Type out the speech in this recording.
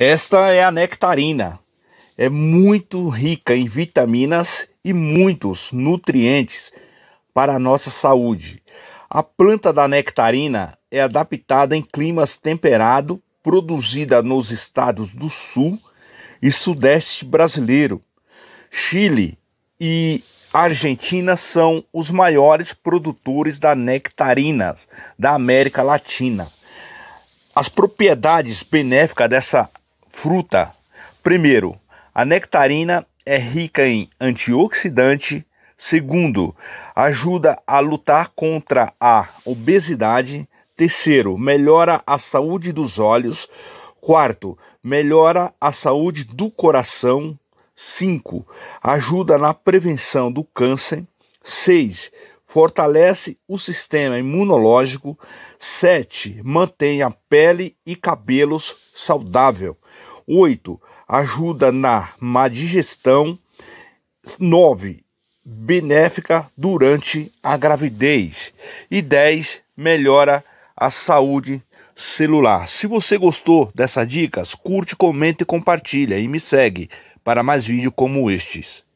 Esta é a nectarina. É muito rica em vitaminas e muitos nutrientes para a nossa saúde. A planta da nectarina é adaptada em climas temperado, produzida nos estados do sul e sudeste brasileiro. Chile e Argentina são os maiores produtores da nectarina da América Latina. As propriedades benéficas dessa fruta. Primeiro, a nectarina é rica em antioxidante. Segundo, ajuda a lutar contra a obesidade. Terceiro, melhora a saúde dos olhos. Quarto, melhora a saúde do coração. 5. Ajuda na prevenção do câncer. 6 fortalece o sistema imunológico. 7. Mantém a pele e cabelos saudável. 8. Ajuda na má digestão. 9. Benéfica durante a gravidez. E 10. Melhora a saúde celular. Se você gostou dessas dicas, curte, comenta e compartilha e me segue para mais vídeos como estes.